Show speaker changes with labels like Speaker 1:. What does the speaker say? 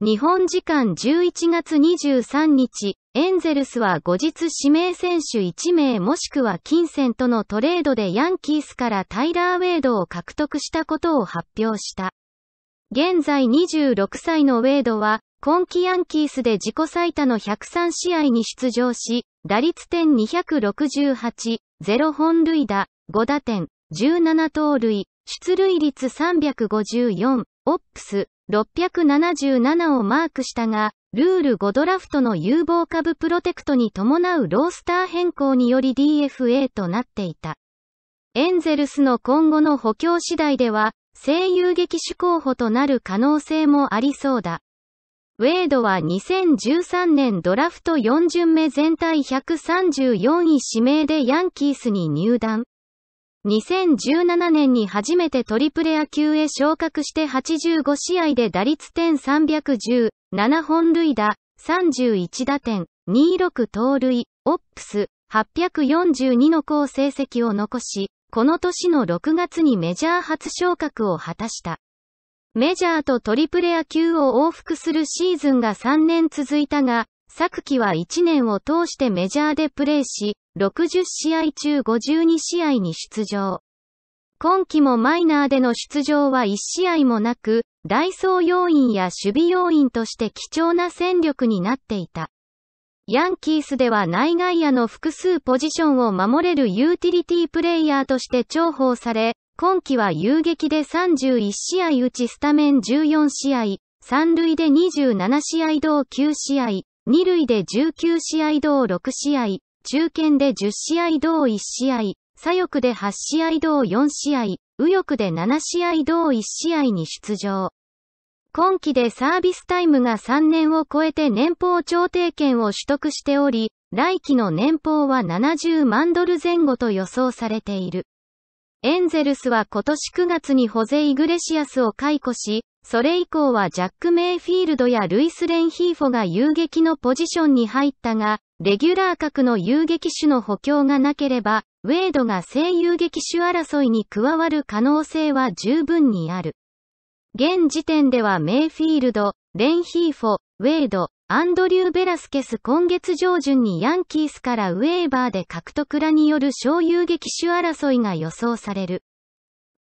Speaker 1: 日本時間11月23日、エンゼルスは後日指名選手1名もしくは金銭とのトレードでヤンキースからタイラー・ウェイドを獲得したことを発表した。現在26歳のウェイドは、今季ヤンキースで自己最多の103試合に出場し、打率点268、0本塁打、5打点、17盗塁、出塁率354、オップス、677をマークしたが、ルール5ドラフトの有望株プロテクトに伴うロースター変更により DFA となっていた。エンゼルスの今後の補強次第では、声優劇主候補となる可能性もありそうだ。ウェイドは2013年ドラフト4巡目全体134位指名でヤンキースに入団。2017年に初めてトリプレ野球へ昇格して85試合で打率点310、7本塁打、31打点、26盗塁、オップス、842の高成績を残し、この年の6月にメジャー初昇格を果たした。メジャーとトリプレ野球を往復するシーズンが3年続いたが、昨季は1年を通してメジャーでプレーし、60試合中52試合に出場。今季もマイナーでの出場は1試合もなく、ダイソー要員や守備要員として貴重な戦力になっていた。ヤンキースでは内外野の複数ポジションを守れるユーティリティプレイヤーとして重宝され、今季は遊撃で31試合打ちスタメン14試合、三塁で27試合同9試合、二塁で19試合同6試合、中堅で10試合同1試合、左翼で8試合同4試合、右翼で7試合同1試合に出場。今季でサービスタイムが3年を超えて年俸調停権を取得しており、来季の年俸は70万ドル前後と予想されている。エンゼルスは今年9月にホゼ・イグレシアスを解雇し、それ以降はジャック・メイフィールドやルイス・レンヒーフォが遊撃のポジションに入ったが、レギュラー格の遊撃手の補強がなければ、ウェイドが正遊撃手争いに加わる可能性は十分にある。現時点ではメイフィールド、レンヒーフォ、ウェイド、アンドリュー・ベラスケス今月上旬にヤンキースからウェーバーで獲得らによる小遊撃手争いが予想される。